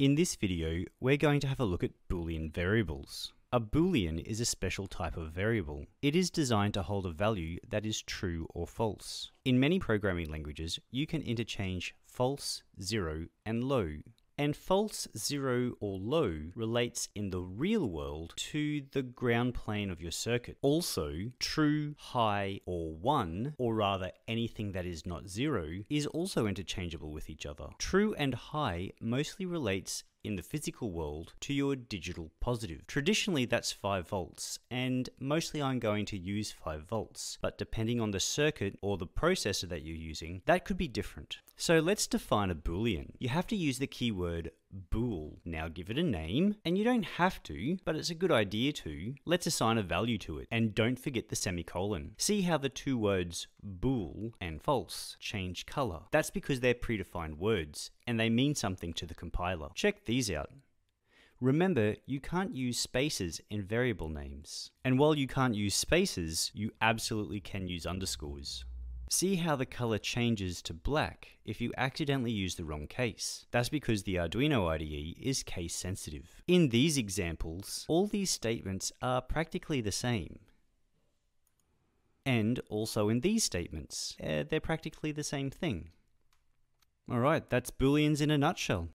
In this video, we're going to have a look at Boolean variables. A Boolean is a special type of variable. It is designed to hold a value that is true or false. In many programming languages, you can interchange false, zero, and low. And false zero or low relates in the real world to the ground plane of your circuit. Also, true, high, or one, or rather anything that is not zero, is also interchangeable with each other. True and high mostly relates in the physical world to your digital positive. Traditionally that's 5 volts and mostly I'm going to use 5 volts but depending on the circuit or the processor that you're using that could be different. So let's define a boolean. You have to use the keyword bool. Now give it a name, and you don't have to, but it's a good idea to. Let's assign a value to it, and don't forget the semicolon. See how the two words bool and false change color. That's because they're predefined words, and they mean something to the compiler. Check these out. Remember, you can't use spaces in variable names. And while you can't use spaces, you absolutely can use underscores. See how the color changes to black if you accidentally use the wrong case. That's because the Arduino IDE is case sensitive. In these examples, all these statements are practically the same. And also in these statements, uh, they're practically the same thing. Alright, that's Booleans in a nutshell.